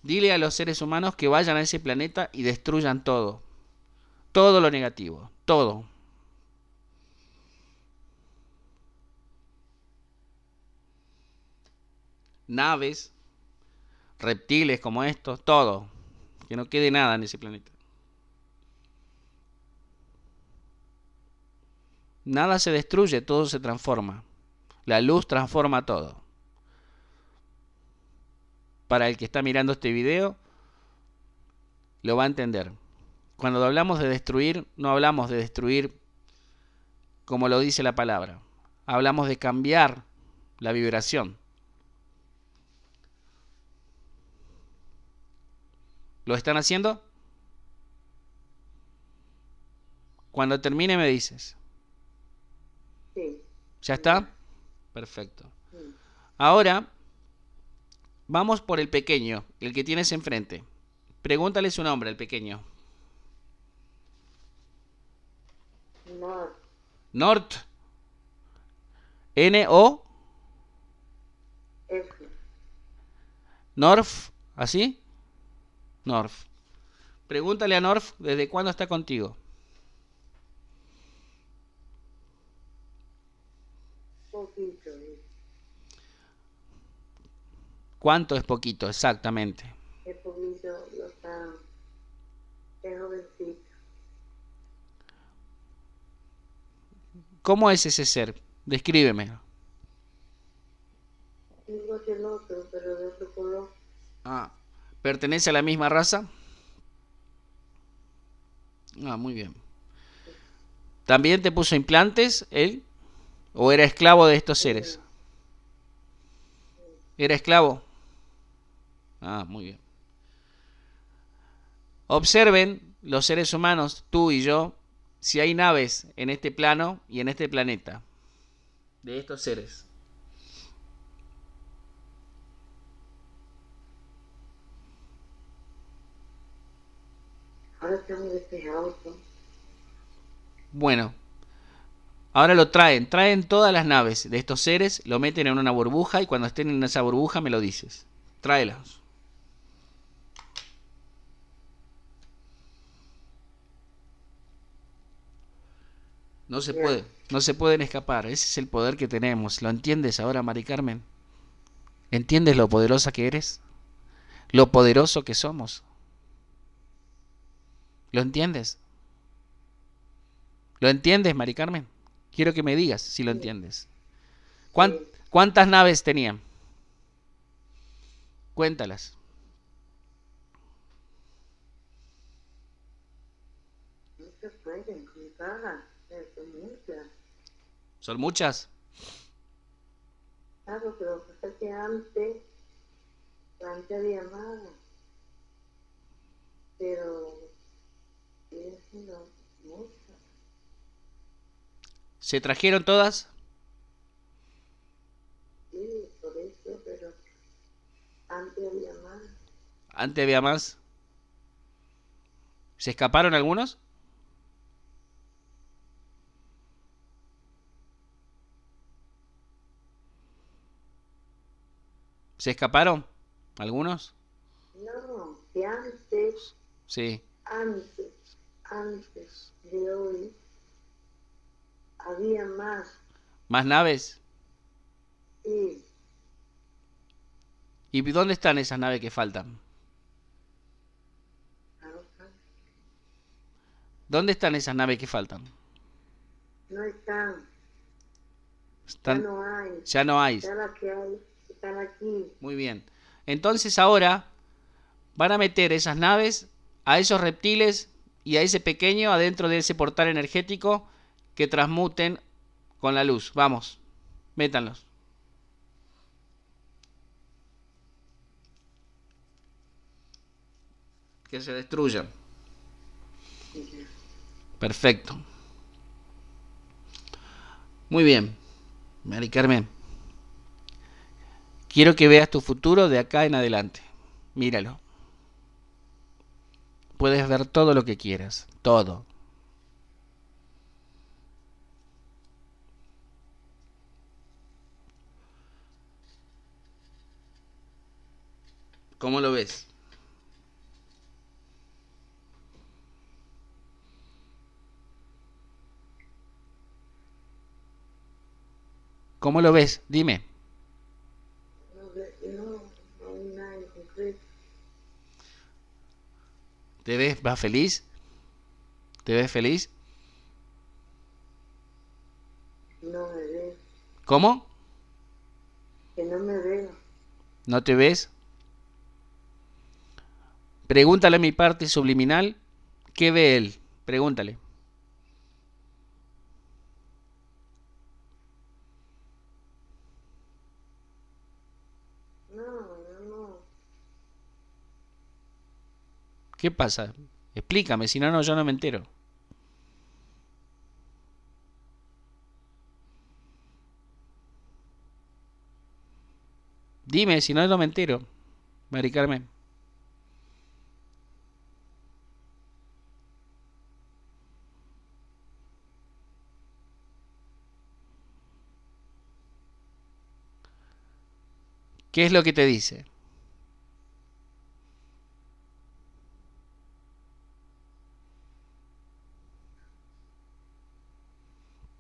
Dile a los seres humanos que vayan a ese planeta y destruyan todo. Todo lo negativo, todo. Naves, reptiles como estos, todo. Que no quede nada en ese planeta. Nada se destruye, todo se transforma. La luz transforma todo. Para el que está mirando este video, lo va a entender. Cuando hablamos de destruir, no hablamos de destruir como lo dice la palabra. Hablamos de cambiar la vibración. ¿Lo están haciendo? Cuando termine me dices. Sí. ¿Ya está? Perfecto. Ahora vamos por el pequeño, el que tienes enfrente. Pregúntale su nombre, el pequeño. North. North. N-O. F. North, ¿así? North. Pregúntale a North desde cuándo está contigo. ¿Cuánto es poquito exactamente? Es Es ¿Cómo es ese ser? Descríbeme. pero de otro color. Ah, ¿pertenece a la misma raza? Ah, muy bien. ¿También te puso implantes él? ¿O era esclavo de estos seres? ¿Era esclavo? Ah, muy bien. Observen los seres humanos, tú y yo, si hay naves en este plano y en este planeta. De estos seres. Ahora estamos Bueno, ahora lo traen, traen todas las naves de estos seres, lo meten en una burbuja y cuando estén en esa burbuja me lo dices. Tráelos. No se puede, no se pueden escapar. Ese es el poder que tenemos. ¿Lo entiendes ahora, Mari Carmen? ¿Entiendes lo poderosa que eres? Lo poderoso que somos. ¿Lo entiendes? ¿Lo entiendes, Mari Carmen? Quiero que me digas si lo entiendes. ¿Cuántas naves tenían? Cuéntalas. Son muchas. Claro, ah, pero pues es que antes, antes había más. Pero no, muchas. ¿Se trajeron todas? Sí, por eso, pero antes había más. ¿Antes había más? ¿Se escaparon algunos? ¿Se escaparon? ¿Algunos? No, que antes. Sí. Antes, antes de hoy. Había más. ¿Más naves? Sí. ¿Y dónde están esas naves que faltan? ¿Dónde están esas naves que faltan? No están. Ya no hay. Ya no hay muy bien. Entonces ahora van a meter esas naves a esos reptiles y a ese pequeño adentro de ese portal energético que transmuten con la luz. Vamos, métanlos. Que se destruyan. Perfecto. Muy bien. Mari Carmen. Quiero que veas tu futuro de acá en adelante. Míralo. Puedes ver todo lo que quieras, todo. ¿Cómo lo ves? ¿Cómo lo ves? Dime. ¿Te ves feliz? ¿Te ves feliz? No me veo. ¿Cómo? Que no me veo. ¿No te ves? Pregúntale a mi parte subliminal, ¿qué ve él? Pregúntale. ¿Qué pasa? Explícame, si no, no, yo no me entero. Dime, si no, no me entero, Mari Carmen. ¿Qué es lo que te dice?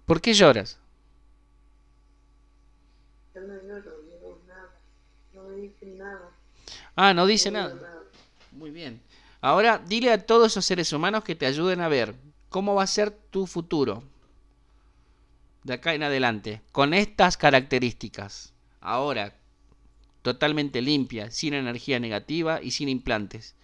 ¿Por qué lloras? no lloro, nada. nada. Ah, no dice nada. nada. Muy bien. Ahora dile a todos esos seres humanos que te ayuden a ver cómo va a ser tu futuro de acá en adelante, con estas características. Ahora, totalmente limpia, sin energía negativa y sin implantes.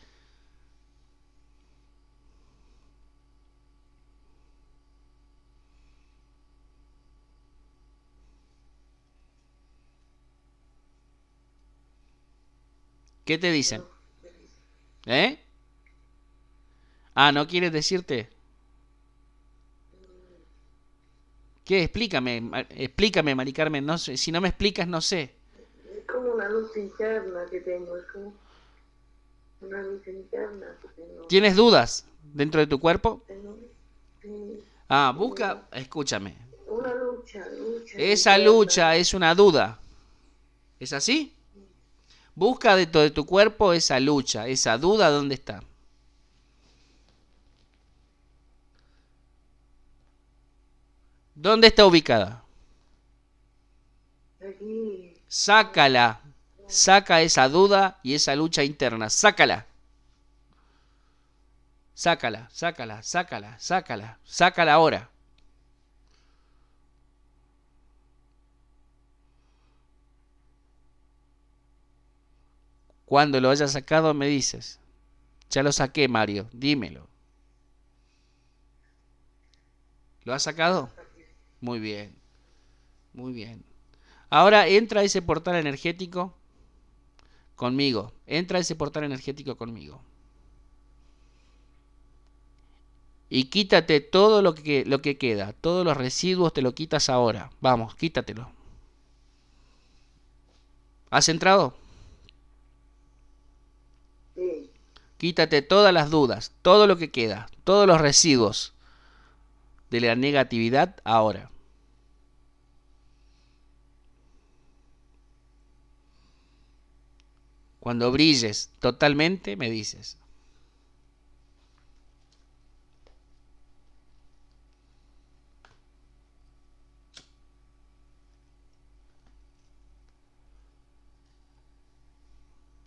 ¿Qué te dicen? ¿Eh? Ah, ¿no quieres decirte? ¿Qué? Explícame, explícame, Mari No sé, si no me explicas, no sé. Es como una luz interna que tengo, ¿Tienes dudas dentro de tu cuerpo? Ah, busca, escúchame. Una lucha. Esa lucha es una duda. ¿Es así? Busca dentro de tu cuerpo esa lucha, esa duda dónde está. ¿Dónde está ubicada? Sácala. Saca esa duda y esa lucha interna. Sácala. Sácala, sácala, sácala, sácala, sácala ahora. Cuando lo hayas sacado me dices. Ya lo saqué, Mario, dímelo. ¿Lo has sacado? Muy bien. Muy bien. Ahora entra a ese portal energético conmigo. Entra a ese portal energético conmigo. Y quítate todo lo que, lo que queda. Todos los residuos te lo quitas ahora. Vamos, quítatelo. ¿Has entrado? Quítate todas las dudas, todo lo que queda, todos los residuos de la negatividad ahora. Cuando brilles totalmente, me dices.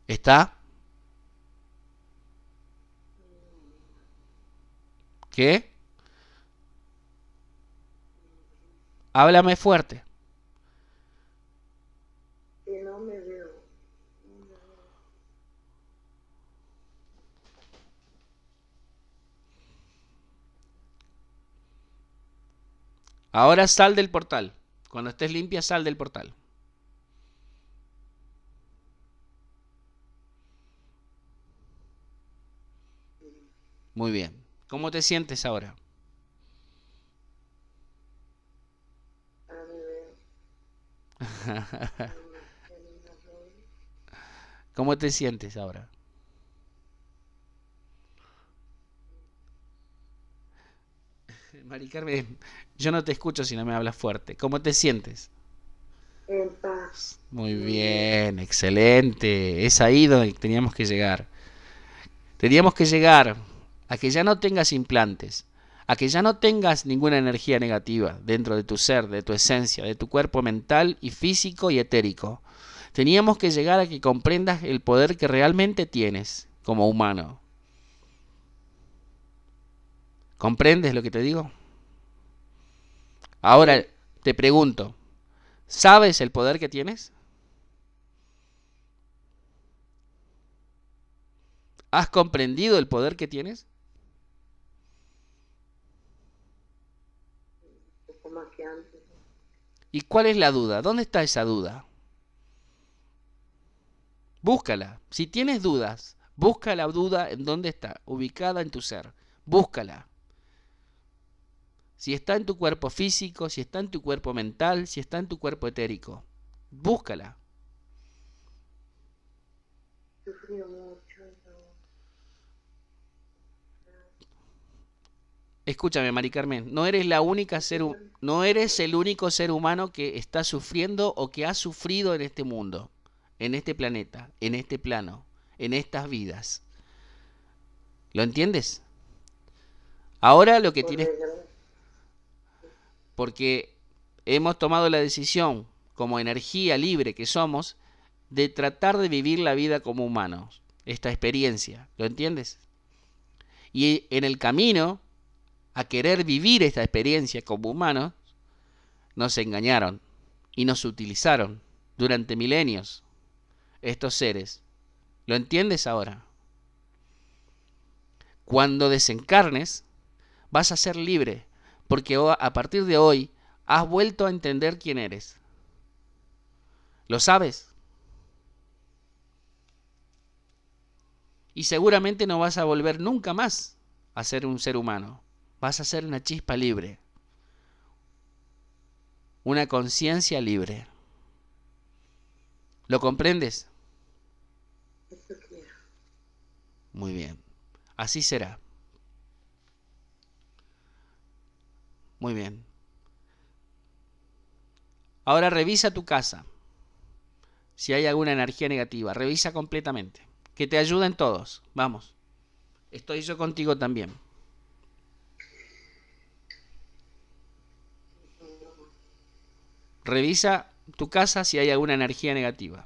¿Está? ¿Qué? Háblame fuerte. Ahora sal del portal. Cuando estés limpia, sal del portal. Muy bien. ¿Cómo te sientes ahora? ¿Cómo te sientes ahora? Mari Carmen, yo no te escucho si no me hablas fuerte. ¿Cómo te sientes? En paz. Muy bien, excelente. Es ahí donde teníamos que llegar. Teníamos que llegar a que ya no tengas implantes, a que ya no tengas ninguna energía negativa dentro de tu ser, de tu esencia, de tu cuerpo mental y físico y etérico. Teníamos que llegar a que comprendas el poder que realmente tienes como humano. ¿Comprendes lo que te digo? Ahora te pregunto, ¿sabes el poder que tienes? ¿Has comprendido el poder que tienes? ¿Y cuál es la duda? ¿Dónde está esa duda? Búscala. Si tienes dudas, busca la duda en dónde está, ubicada en tu ser. Búscala. Si está en tu cuerpo físico, si está en tu cuerpo mental, si está en tu cuerpo etérico. Búscala. Escúchame, Mari Carmen, no eres la única no eres el único ser humano que está sufriendo o que ha sufrido en este mundo, en este planeta, en este plano, en estas vidas. ¿Lo entiendes? Ahora lo que tienes porque hemos tomado la decisión como energía libre que somos de tratar de vivir la vida como humanos, esta experiencia, ¿lo entiendes? Y en el camino a querer vivir esta experiencia como humanos, nos engañaron y nos utilizaron durante milenios estos seres. ¿Lo entiendes ahora? Cuando desencarnes, vas a ser libre, porque a partir de hoy has vuelto a entender quién eres. ¿Lo sabes? Y seguramente no vas a volver nunca más a ser un ser humano vas a ser una chispa libre, una conciencia libre. ¿Lo comprendes? Muy bien, así será. Muy bien. Ahora revisa tu casa. Si hay alguna energía negativa, revisa completamente. Que te ayuden todos. Vamos. Estoy yo contigo también. Revisa tu casa si hay alguna energía negativa.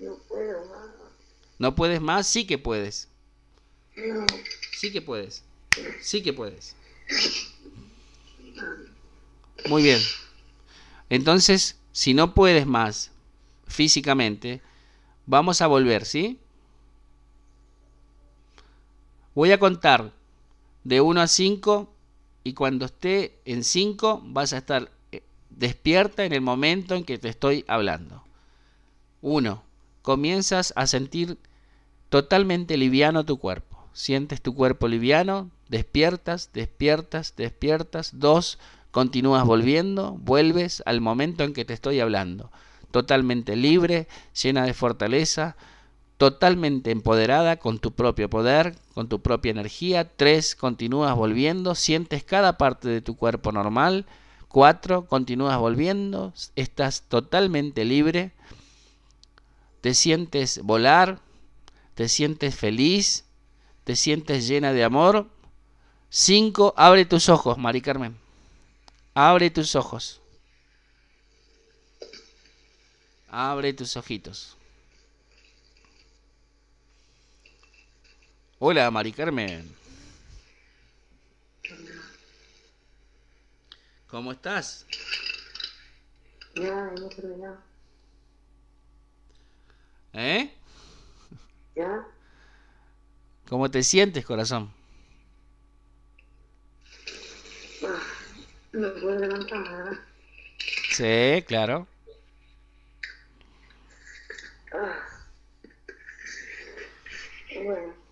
no puedo más. ¿No puedes más? Sí que puedes. Sí que puedes. Sí que puedes. Muy bien. Entonces, si no puedes más físicamente, vamos a volver, ¿sí? Voy a contar de 1 a 5 y cuando esté en 5 vas a estar eh, despierta en el momento en que te estoy hablando. 1. Comienzas a sentir totalmente liviano tu cuerpo. Sientes tu cuerpo liviano, despiertas, despiertas, despiertas. 2. Continúas volviendo, vuelves al momento en que te estoy hablando. Totalmente libre, llena de fortaleza, totalmente empoderada con tu propio poder, con tu propia energía. 3. Continúas volviendo, sientes cada parte de tu cuerpo normal. 4. Continúas volviendo, estás totalmente libre. Te sientes volar, te sientes feliz, te sientes llena de amor. 5. Abre tus ojos, Mari Carmen. Abre tus ojos. Abre tus ojitos. Hola, Mari Carmen. ¿Cómo estás? Ya hemos terminado. ¿Eh? ¿Ya? ¿Cómo te sientes, corazón? Ah, no puedo levantar nada. Sí, claro. Ah. Bueno.